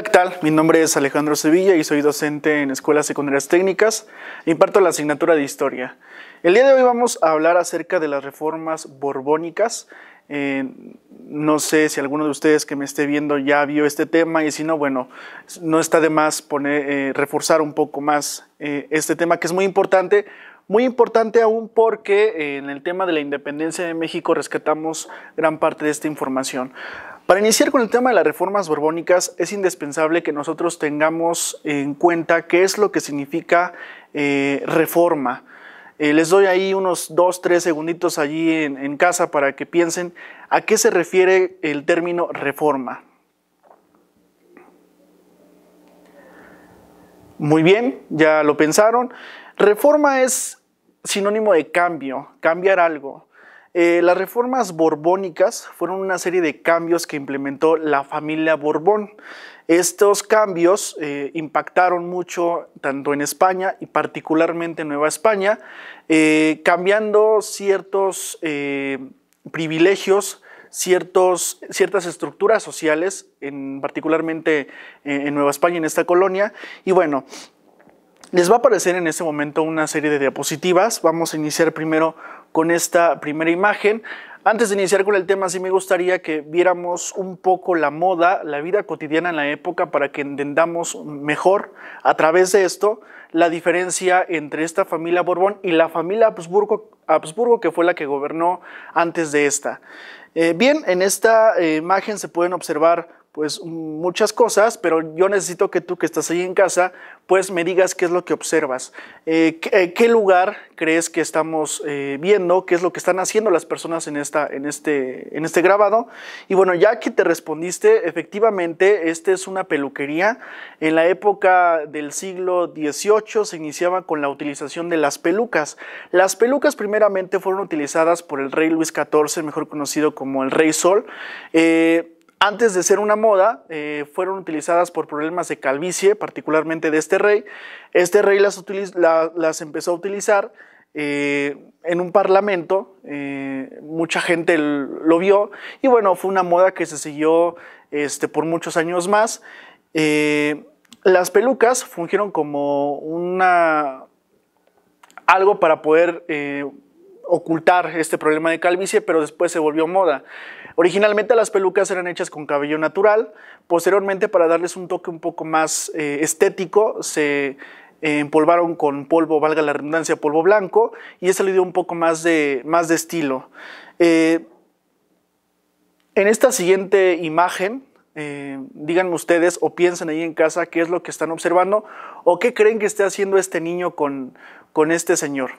Hola, ¿qué tal? Mi nombre es Alejandro Sevilla y soy docente en Escuelas Secundarias Técnicas. Imparto la asignatura de Historia. El día de hoy vamos a hablar acerca de las reformas borbónicas. Eh, no sé si alguno de ustedes que me esté viendo ya vio este tema y si no, bueno, no está de más poner, eh, reforzar un poco más eh, este tema que es muy importante muy importante aún porque en el tema de la independencia de México rescatamos gran parte de esta información. Para iniciar con el tema de las reformas borbónicas, es indispensable que nosotros tengamos en cuenta qué es lo que significa eh, reforma. Eh, les doy ahí unos dos, tres segunditos allí en casa para que piensen a qué se refiere el término reforma. Muy bien, ya lo pensaron. Reforma es sinónimo de cambio, cambiar algo. Eh, las reformas borbónicas fueron una serie de cambios que implementó la familia Borbón. Estos cambios eh, impactaron mucho tanto en España y particularmente en Nueva España, eh, cambiando ciertos privilegios, ciertos, ciertas estructuras sociales, en, particularmente en Nueva España, en esta colonia. Y bueno, les va a aparecer en este momento una serie de diapositivas. Vamos a iniciar primero con esta primera imagen. Antes de iniciar con el tema, sí me gustaría que viéramos un poco la moda, la vida cotidiana en la época, para que entendamos mejor a través de esto la diferencia entre esta familia Borbón y la familia Habsburgo, que fue la que gobernó antes de esta. Eh, bien, en esta eh, imagen se pueden observar pues muchas cosas, pero yo necesito que tú que estás ahí en casa, pues me digas qué es lo que observas, eh, eh, qué, lugar crees que estamos eh, viendo, qué es lo que están haciendo las personas en, esta, en, este, en este grabado. Y bueno, ya que te respondiste, efectivamente, esta es una peluquería. En la época del siglo XVIII se iniciaba con la utilización de las pelucas. Las pelucas primeramente fueron utilizadas por el rey Luis XIV, mejor conocido como el rey Sol. Antes de ser una moda, eh, fueron utilizadas por problemas de calvicie, particularmente de este rey. Este rey las, empezó a utilizar eh, en un parlamento, eh, mucha gente lo vio y bueno, fue una moda que se siguió este, por muchos años más. las pelucas fungieron como una algo para poder ocultar este problema de calvicie, pero después se volvió moda. Originalmente las pelucas eran hechas con cabello natural, posteriormente para darles un toque un poco más eh, estético se eh, empolvaron con polvo, valga la redundancia, polvo blanco y eso le dio un poco más de, más de estilo. Eh, en esta siguiente imagen, digan ustedes o piensen ahí en casa qué es lo que están observando o qué creen que esté haciendo este niño con, con este señor.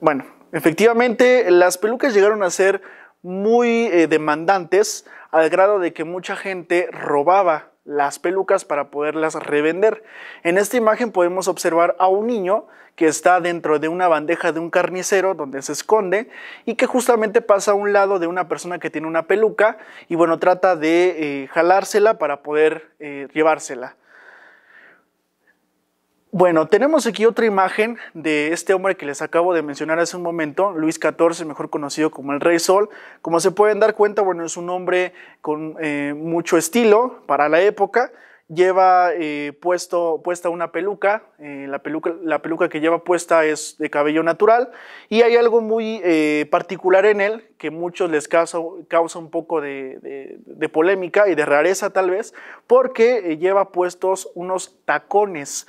Bueno, efectivamente las pelucas llegaron a ser muy eh, demandantes al grado de que mucha gente robaba las pelucas para poderlas revender. En esta imagen podemos observar a un niño que está dentro de una bandeja de un carnicero donde se esconde y que justamente pasa a un lado de una persona que tiene una peluca y bueno, trata de eh, jalársela para poder eh, llevársela. Bueno, tenemos aquí otra imagen de este hombre que les acabo de mencionar hace un momento, Luis XIV, mejor conocido como el Rey Sol. Como se pueden dar cuenta, bueno, es un hombre con eh, mucho estilo para la época. Lleva eh, puesto, puesta una peluca. Eh, la peluca, la peluca que lleva puesta es de cabello natural y hay algo muy particular en él que muchos les causa, causa un poco de, polémica y de rareza tal vez, porque eh, lleva puestos unos tacones.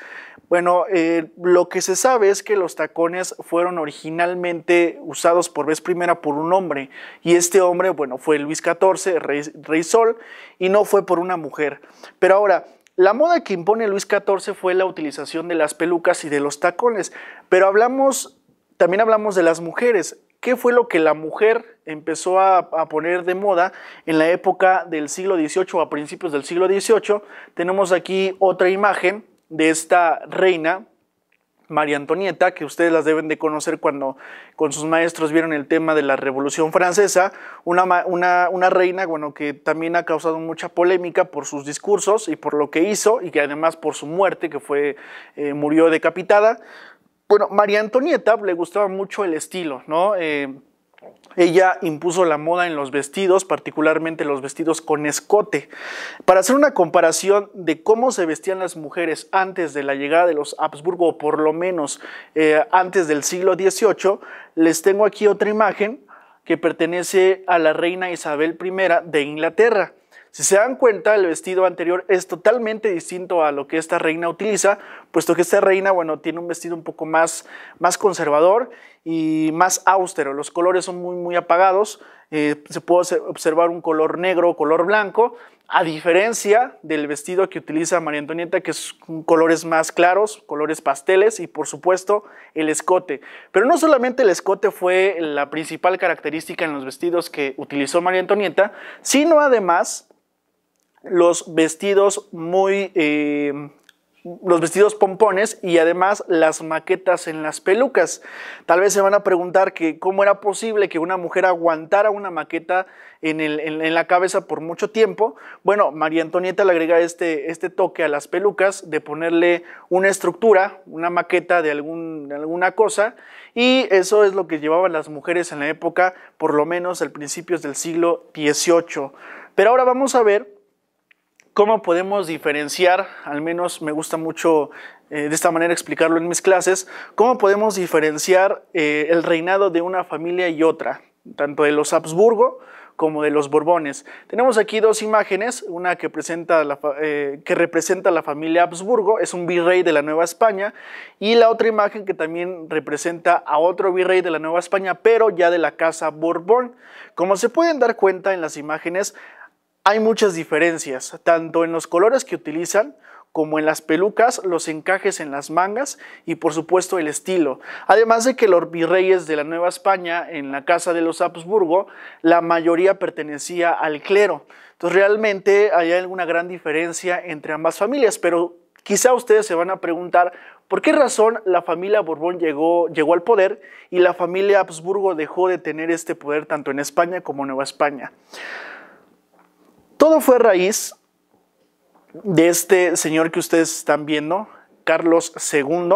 Bueno, eh, lo que se sabe es que los tacones fueron originalmente usados por vez primera por un hombre, y este hombre, bueno, fue Luis XIV, rey, rey Sol, y no fue por una mujer. Pero ahora, la moda que impone Luis XIV fue la utilización de las pelucas y de los tacones, pero hablamos, también hablamos de las mujeres qué fue lo que la mujer empezó a, poner de moda en la época del siglo XVIII o a principios del siglo XVIII. Tenemos aquí otra imagen de esta reina. María Antonieta, que ustedes las deben de conocer cuando con sus maestros vieron el tema de la Revolución Francesa, una, reina bueno, que también ha causado mucha polémica por sus discursos y por lo que hizo, y que además por su muerte, que fue, eh, murió decapitada. Bueno, María Antonieta le gustaba mucho el estilo, ¿no? Eh, ella impuso la moda en los vestidos, particularmente los vestidos con escote. Para hacer una comparación de cómo se vestían las mujeres antes de la llegada de los Habsburgo, o por lo menos eh, antes del siglo XVIII, les tengo aquí otra imagen que pertenece a la reina Isabel I de Inglaterra. Si se dan cuenta, el vestido anterior es totalmente distinto a lo que esta reina utiliza, puesto que esta reina, bueno, tiene un vestido un poco más, más conservador y más austero. Los colores son muy, muy apagados. Eh, se puede observar un color negro, o color blanco, a diferencia del vestido que utiliza María Antonieta, que es colores más claros, colores pasteles y por supuesto el escote. Pero no solamente el escote fue la principal característica en los vestidos que utilizó María Antonieta, sino además los vestidos muy... Eh, los vestidos pompones y además las maquetas en las pelucas. Tal vez se van a preguntar que cómo era posible que una mujer aguantara una maqueta en, la cabeza por mucho tiempo. Bueno, María Antonieta le agrega este, este, toque a las pelucas de ponerle una estructura, una maqueta de, alguna cosa y eso es lo que llevaban las mujeres en la época, por lo menos al principios del siglo XVIII. Pero ahora vamos a ver ¿Cómo podemos diferenciar, al menos me gusta mucho eh, de esta manera explicarlo en mis clases, cómo podemos diferenciar eh, el reinado de una familia y otra, tanto de los Habsburgo como de los Borbones? Tenemos aquí dos imágenes, una que, presenta eh, que representa a la familia Habsburgo, es un virrey de la Nueva España, y la otra imagen que también representa a otro virrey de la Nueva España, pero ya de la casa Borbón. Como se pueden dar cuenta en las imágenes, hay muchas diferencias, tanto en los colores que utilizan, como en las pelucas, los encajes en las mangas y por supuesto el estilo. Además de que los virreyes de la Nueva España en la casa de los Habsburgo, la mayoría pertenecía al clero. Entonces realmente hay alguna gran diferencia entre ambas familias, pero quizá ustedes se van a preguntar por qué razón la familia Borbón llegó, llegó al poder y la familia Habsburgo dejó de tener este poder tanto en España como en Nueva España. Todo fue raíz de este señor que ustedes están viendo, Carlos II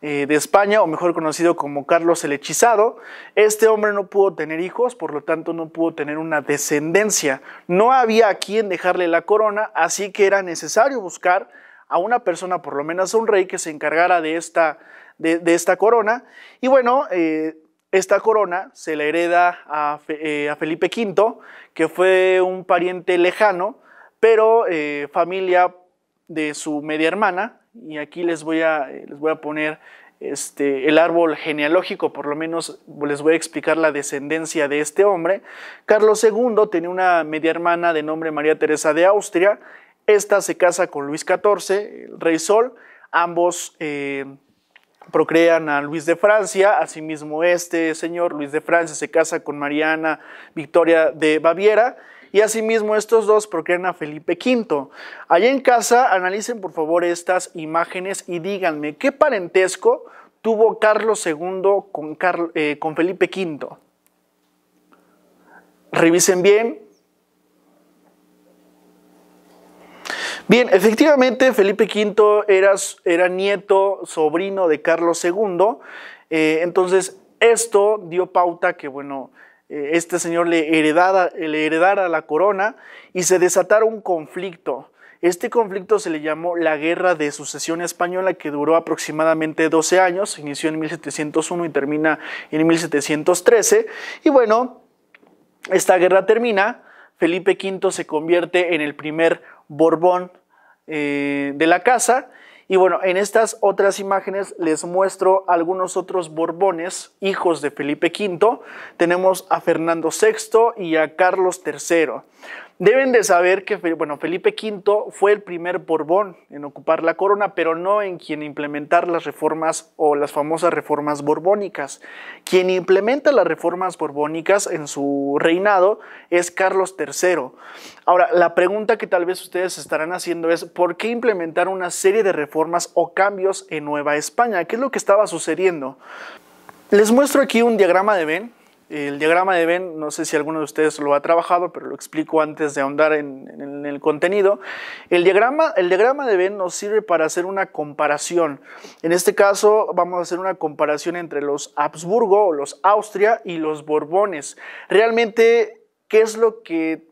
eh, de España, o mejor conocido como Carlos el Hechizado. Este hombre no pudo tener hijos, por lo tanto no pudo tener una descendencia. No había a quien dejarle la corona, así que era necesario buscar a una persona, por lo menos a un rey, que se encargara de esta, de, esta corona. Y bueno, eh, esta corona se la hereda eh, a, Felipe V, que fue un pariente lejano, pero eh, familia de su media hermana. Y aquí les voy a, eh, les voy a poner este, el árbol genealógico, por lo menos les voy a explicar la descendencia de este hombre. Carlos II tenía una media hermana de nombre María Teresa de Austria. Esta se casa con Luis XIV, el rey Sol. Ambos procrean a Luis de Francia, asimismo este señor Luis de Francia se casa con Mariana Victoria de Baviera y asimismo estos dos procrean a Felipe V. Allá en casa analicen por favor estas imágenes y díganme qué parentesco tuvo Carlos II con, eh, con Felipe V. Revisen bien, Bien, efectivamente Felipe V era, era nieto, sobrino de Carlos II, eh, entonces esto dio pauta que, bueno, eh, este señor le heredara, le heredara la corona y se desatara un conflicto. Este conflicto se le llamó la Guerra de Sucesión Española, que duró aproximadamente 12 años, inició en 1701 y termina en 1713. Y bueno, esta guerra termina, Felipe V se convierte en el primer Borbón eh, de la casa. Y bueno, en estas otras imágenes les muestro algunos otros Borbones, hijos de Felipe V. Tenemos a Fernando VI y a Carlos III. Deben de saber que bueno, Felipe V fue el primer Borbón en ocupar la corona, pero no en quien implementar las reformas o las famosas reformas borbónicas. Quien implementa las reformas borbónicas en su reinado es Carlos III. Ahora, la pregunta que tal vez ustedes estarán haciendo es, ¿por qué implementar una serie de reformas o cambios en Nueva España? ¿Qué es lo que estaba sucediendo? Les muestro aquí un diagrama de Venn el diagrama de Venn, no sé si alguno de ustedes lo ha trabajado, pero lo explico antes de ahondar en, el contenido. El diagrama, el diagrama de Venn nos sirve para hacer una comparación. En este caso vamos a hacer una comparación entre los Habsburgo, los Austria y los Borbones. Realmente, ¿qué es lo que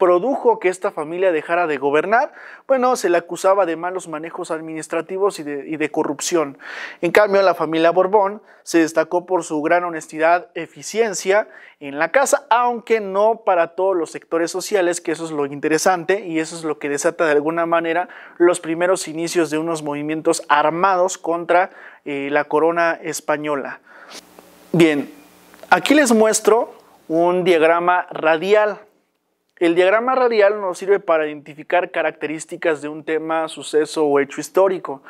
produjo que esta familia dejara de gobernar, bueno, se le acusaba de malos manejos administrativos y de, corrupción. En cambio, la familia Borbón se destacó por su gran honestidad, eficiencia en la casa, aunque no para todos los sectores sociales, que eso es lo interesante y eso es lo que desata de alguna manera los primeros inicios de unos movimientos armados contra eh, la corona española. Bien, aquí les muestro un diagrama radial el diagrama radial nos sirve para identificar características de un tema, suceso o hecho histórico.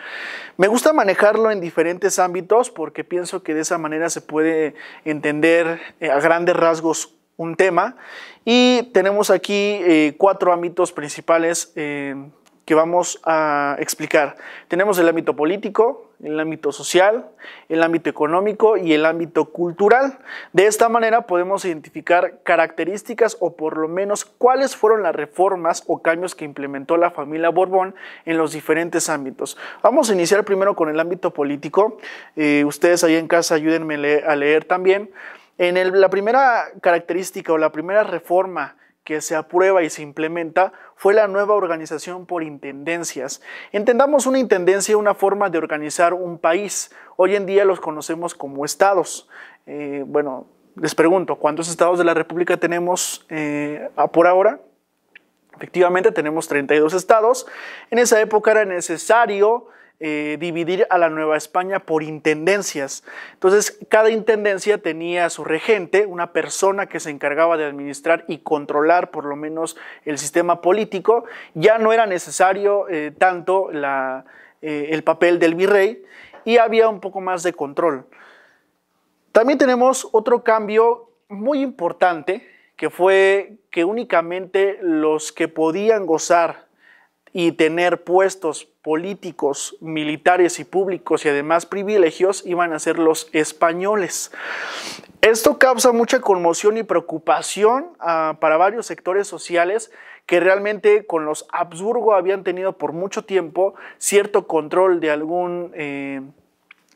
Me gusta manejarlo en diferentes ámbitos porque pienso que de esa manera se puede entender eh, a grandes rasgos un tema. Y tenemos aquí eh, cuatro ámbitos principales. Eh, que vamos a explicar. Tenemos el ámbito político, el ámbito social, el ámbito económico y el ámbito cultural. De esta manera podemos identificar características o por lo menos cuáles fueron las reformas o cambios que implementó la familia Borbón en los diferentes ámbitos. Vamos a iniciar primero con el ámbito político. Eh, ustedes ahí en casa ayúdenme a leer también. En la primera característica o la primera reforma que se aprueba y se implementa fue la nueva organización por intendencias. Entendamos una intendencia, una forma de organizar un país. Hoy en día los conocemos como estados. Eh, bueno, les pregunto, ¿cuántos estados de la República tenemos eh, a por ahora? Efectivamente, tenemos 32 estados. En esa época era necesario eh, dividir a la Nueva España por intendencias. Entonces, cada intendencia tenía su regente, una persona que se encargaba de administrar y controlar por lo menos el sistema político. Ya no era necesario eh, tanto eh, el papel del virrey y había un poco más de control. También tenemos otro cambio muy importante, que fue que únicamente los que podían gozar y tener puestos políticos, militares y públicos y además privilegios iban a ser los españoles. Esto causa mucha conmoción y preocupación ah, para varios sectores sociales que realmente con los Habsburgo habían tenido por mucho tiempo cierto control de, algún, eh,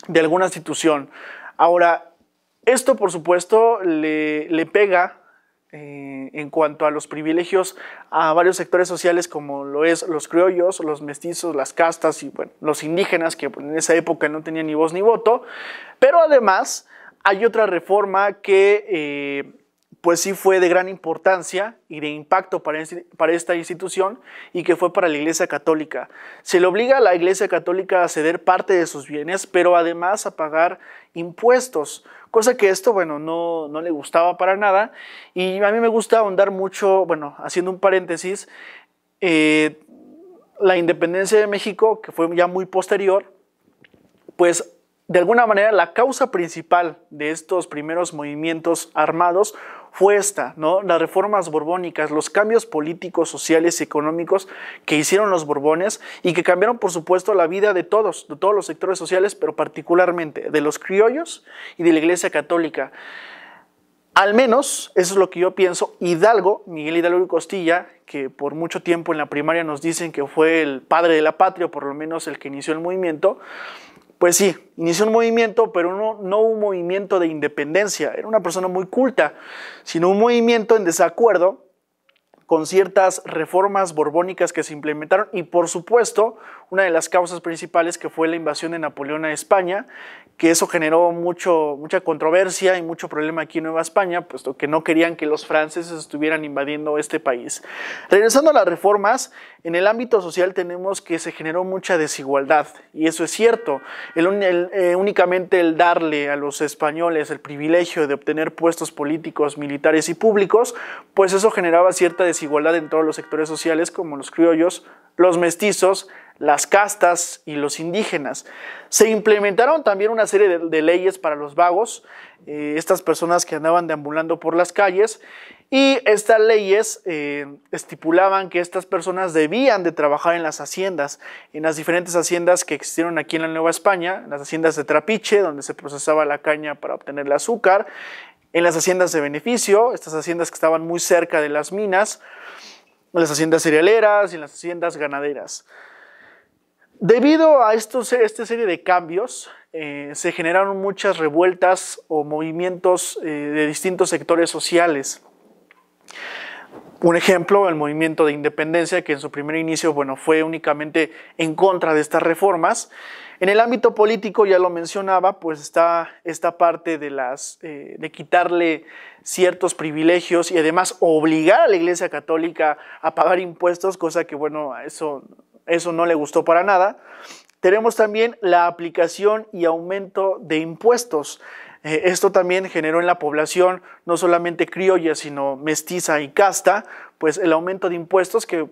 de alguna institución. Ahora, esto por supuesto le, le pega eh, en cuanto a los privilegios a varios sectores sociales como lo es los criollos, los mestizos, las castas y bueno, los indígenas que en esa época no tenían ni voz ni voto. Pero además hay otra reforma que... Eh, pues sí fue de gran importancia y de impacto este, para, esta institución y que fue para la Iglesia Católica. Se le obliga a la Iglesia Católica a ceder parte de sus bienes, pero además a pagar impuestos, cosa que esto, bueno, no, le gustaba para nada. Y a mí me gusta ahondar mucho, bueno, haciendo un paréntesis, eh, la independencia de México, que fue ya muy posterior, pues de alguna manera la causa principal de estos primeros movimientos armados fue esta, ¿no? Las reformas borbónicas, los cambios políticos, sociales y económicos que hicieron los borbones y que cambiaron, por supuesto, la vida de todos, de todos los sectores sociales, pero particularmente de los criollos y de la Iglesia Católica. Al menos, eso es lo que yo pienso, Hidalgo, Miguel Hidalgo y Costilla, que por mucho tiempo en la primaria nos dicen que fue el padre de la patria, o por lo menos el que inició el movimiento, pues sí, inició un movimiento, pero no, no un movimiento de independencia. Era una persona muy culta, sino un movimiento en desacuerdo con ciertas reformas borbónicas que se implementaron y por supuesto una de las causas principales que fue la invasión de Napoleón a España, que eso generó mucho, mucha controversia y mucho problema aquí en Nueva España, puesto que no querían que los franceses estuvieran invadiendo este país. Regresando a las reformas, en el ámbito social tenemos que se generó mucha desigualdad y eso es cierto. El, eh, únicamente el darle a los españoles el privilegio de obtener puestos políticos, militares y públicos, pues eso generaba cierta desigualdad igualdad en todos los sectores sociales, como los criollos, los mestizos, las castas y los indígenas. Se implementaron también una serie de, leyes para los vagos, eh, estas personas que andaban deambulando por las calles, y estas leyes eh, estipulaban que estas personas debían de trabajar en las haciendas, en las diferentes haciendas que existieron aquí en la Nueva España, las haciendas de Trapiche, donde se procesaba la caña para obtener el azúcar, en las haciendas de beneficio, estas haciendas que estaban muy cerca de las minas, en las haciendas cerealeras y en las haciendas ganaderas. Debido a estos, esta serie de cambios, eh, se generaron muchas revueltas o movimientos eh, de distintos sectores sociales. Un ejemplo, el movimiento de independencia, que en su primer inicio bueno, fue únicamente en contra de estas reformas. En el ámbito político, ya lo mencionaba, pues está esta parte de, las, eh, de quitarle ciertos privilegios y además obligar a la Iglesia Católica a pagar impuestos, cosa que, bueno, eso, eso no le gustó para nada. Tenemos también la aplicación y aumento de impuestos. Eh, esto también generó en la población, no solamente criolla, sino mestiza y casta, pues el aumento de impuestos que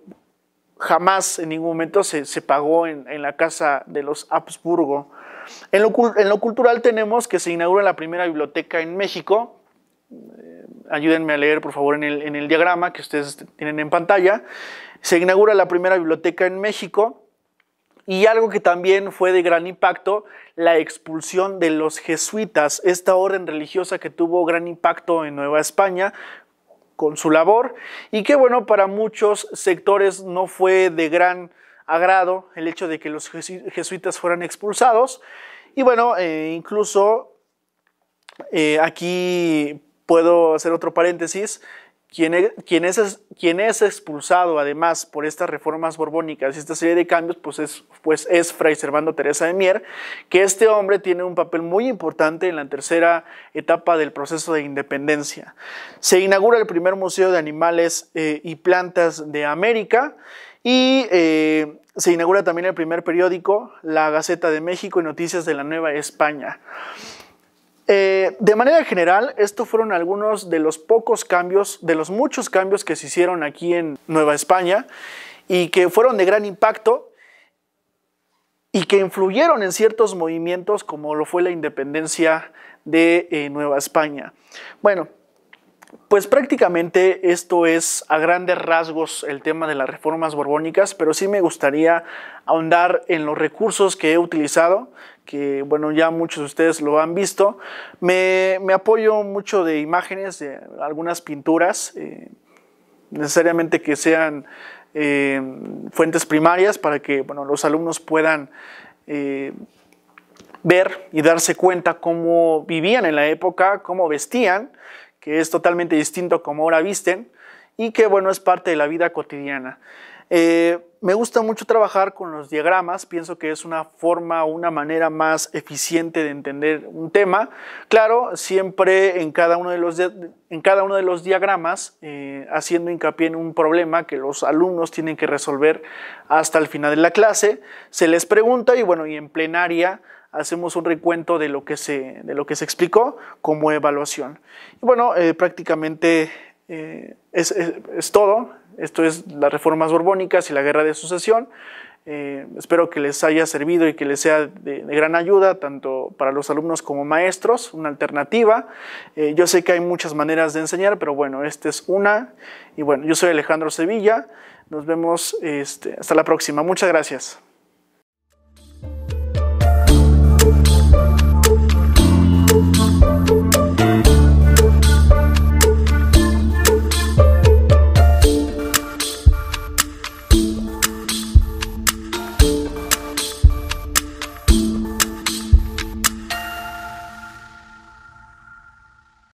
jamás en ningún momento se, pagó en, la casa de los Habsburgo. En lo, cultural tenemos que se inaugura la primera biblioteca en México. Eh, ayúdenme a leer, por favor, en el diagrama que ustedes tienen en pantalla. Se inaugura la primera biblioteca en México y algo que también fue de gran impacto, la expulsión de los jesuitas, esta orden religiosa que tuvo gran impacto en Nueva España con su labor y que bueno, para muchos sectores no fue de gran agrado el hecho de que los jesuitas fueran expulsados. Y bueno, eh, incluso eh, aquí puedo hacer otro paréntesis, e, quien, es, expulsado además por estas reformas borbónicas y esta serie de cambios, pues es, pues es Fray Servando Teresa de Mier, que este hombre tiene un papel muy importante en la tercera etapa del proceso de independencia. Se inaugura el primer museo de animales eh, y plantas de América y eh, se inaugura también el primer periódico, La Gaceta de México y Noticias de la Nueva España. Eh, de manera general, estos fueron algunos de los pocos cambios, de los muchos cambios que se hicieron aquí en Nueva España y que fueron de gran impacto y que influyeron en ciertos movimientos como lo fue la independencia de eh, Nueva España. Bueno, pues prácticamente esto es a grandes rasgos el tema de las reformas borbónicas, pero sí me gustaría ahondar en los recursos que he utilizado que bueno, ya muchos de ustedes lo han visto. Me, apoyo mucho de imágenes, de algunas pinturas, eh, necesariamente que sean eh, fuentes primarias para que los alumnos puedan eh, ver y darse cuenta cómo vivían en la época, cómo vestían, que es totalmente distinto como ahora visten y que bueno, es parte de la vida cotidiana. Eh, me gusta mucho trabajar con los diagramas, pienso que es una forma, una manera más eficiente de entender un tema. Claro, siempre en cada uno de los, en cada uno de los diagramas eh, haciendo hincapié en un problema que los alumnos tienen que resolver hasta el final de la clase, se les pregunta y bueno, y en plenaria hacemos un recuento de lo que se, de lo que se explicó como evaluación. Y bueno, eh, prácticamente eh, es, todo. Esto es las reformas borbónicas y la guerra de sucesión. Eh, espero que les haya servido y que les sea de, gran ayuda, tanto para los alumnos como maestros, una alternativa. Eh, yo sé que hay muchas maneras de enseñar, pero bueno, esta es una. Y bueno, yo soy Alejandro Sevilla. Nos vemos este, hasta la próxima. Muchas gracias.